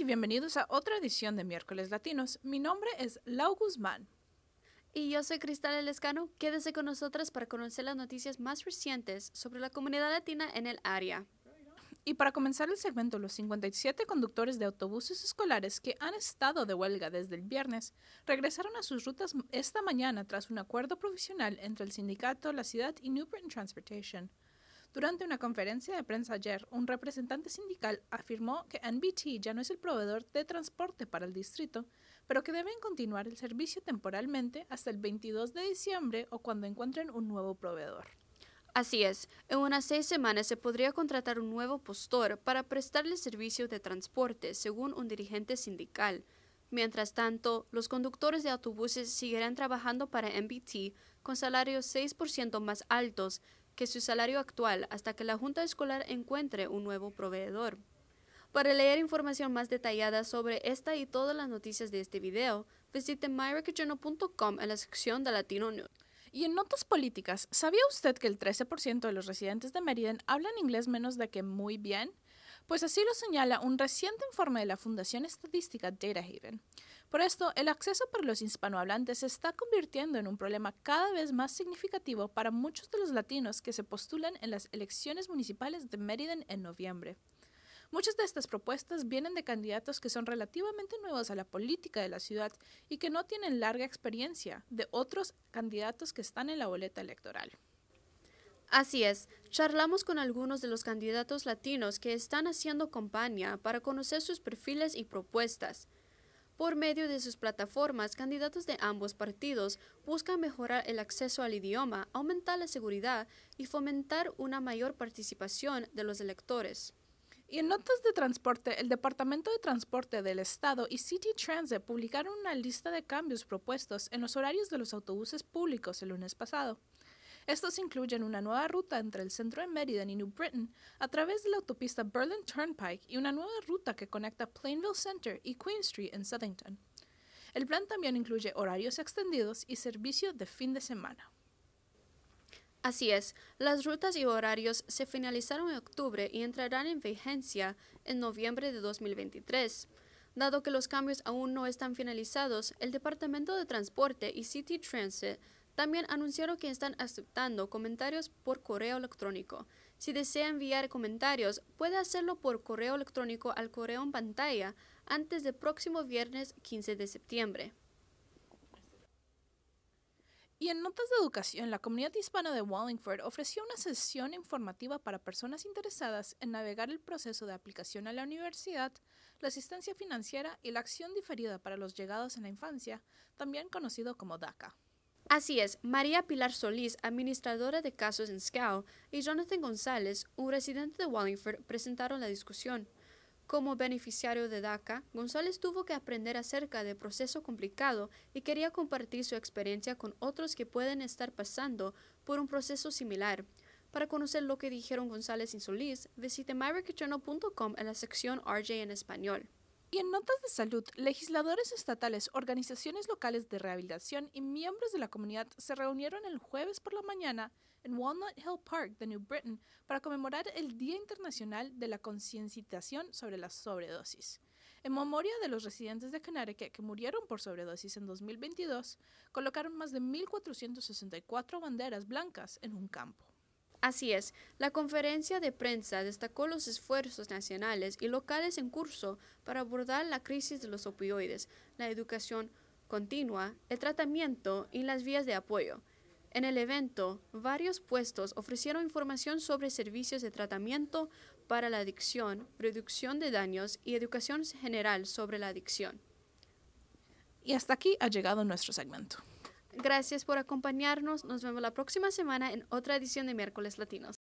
y bienvenidos a otra edición de Miércoles Latinos. Mi nombre es Lau Guzmán. Y yo soy Cristal El Escano. Quédese con nosotras para conocer las noticias más recientes sobre la comunidad latina en el área. Y para comenzar el segmento, los 57 conductores de autobuses escolares que han estado de huelga desde el viernes regresaron a sus rutas esta mañana tras un acuerdo provisional entre el sindicato, la ciudad y New Britain Transportation. Durante una conferencia de prensa ayer, un representante sindical afirmó que NBT ya no es el proveedor de transporte para el distrito, pero que deben continuar el servicio temporalmente hasta el 22 de diciembre o cuando encuentren un nuevo proveedor. Así es, en unas seis semanas se podría contratar un nuevo postor para prestarle servicio de transporte, según un dirigente sindical. Mientras tanto, los conductores de autobuses seguirán trabajando para MBT con salarios 6% más altos, que su salario actual hasta que la Junta Escolar encuentre un nuevo proveedor. Para leer información más detallada sobre esta y todas las noticias de este video, visite MyRecordJournal.com en la sección de Latino News. Y en notas políticas, ¿sabía usted que el 13% de los residentes de Meriden hablan inglés menos de que muy bien? pues así lo señala un reciente informe de la Fundación Estadística Data Haven. Por esto, el acceso para los hispanohablantes se está convirtiendo en un problema cada vez más significativo para muchos de los latinos que se postulan en las elecciones municipales de Meriden en noviembre. Muchas de estas propuestas vienen de candidatos que son relativamente nuevos a la política de la ciudad y que no tienen larga experiencia de otros candidatos que están en la boleta electoral. Así es, charlamos con algunos de los candidatos latinos que están haciendo campaña para conocer sus perfiles y propuestas. Por medio de sus plataformas, candidatos de ambos partidos buscan mejorar el acceso al idioma, aumentar la seguridad y fomentar una mayor participación de los electores. Y en notas de transporte, el Departamento de Transporte del Estado y City Transit publicaron una lista de cambios propuestos en los horarios de los autobuses públicos el lunes pasado. Estos incluyen una nueva ruta entre el centro de Meriden y New Britain a través de la autopista Berlin Turnpike y una nueva ruta que conecta Plainville Center y Queen Street en Southington. El plan también incluye horarios extendidos y servicio de fin de semana. Así es, las rutas y horarios se finalizaron en octubre y entrarán en vigencia en noviembre de 2023. Dado que los cambios aún no están finalizados, el Departamento de Transporte y City Transit también anunciaron que están aceptando comentarios por correo electrónico. Si desea enviar comentarios, puede hacerlo por correo electrónico al correo en pantalla antes del próximo viernes 15 de septiembre. Y en notas de educación, la comunidad hispana de Wallingford ofreció una sesión informativa para personas interesadas en navegar el proceso de aplicación a la universidad, la asistencia financiera y la acción diferida para los llegados en la infancia, también conocido como DACA. Así es, María Pilar Solís, administradora de casos en SCAO, y Jonathan González, un residente de Wallingford, presentaron la discusión. Como beneficiario de DACA, González tuvo que aprender acerca del proceso complicado y quería compartir su experiencia con otros que pueden estar pasando por un proceso similar. Para conocer lo que dijeron González y Solís, visite en la sección RJ en español. Y en notas de salud, legisladores estatales, organizaciones locales de rehabilitación y miembros de la comunidad se reunieron el jueves por la mañana en Walnut Hill Park de New Britain para conmemorar el Día Internacional de la Concienciación sobre la Sobredosis. En memoria de los residentes de Connecticut que murieron por sobredosis en 2022, colocaron más de 1.464 banderas blancas en un campo. Así es, la conferencia de prensa destacó los esfuerzos nacionales y locales en curso para abordar la crisis de los opioides, la educación continua, el tratamiento y las vías de apoyo. En el evento, varios puestos ofrecieron información sobre servicios de tratamiento para la adicción, reducción de daños y educación general sobre la adicción. Y hasta aquí ha llegado nuestro segmento. Gracias por acompañarnos. Nos vemos la próxima semana en otra edición de Miércoles Latinos.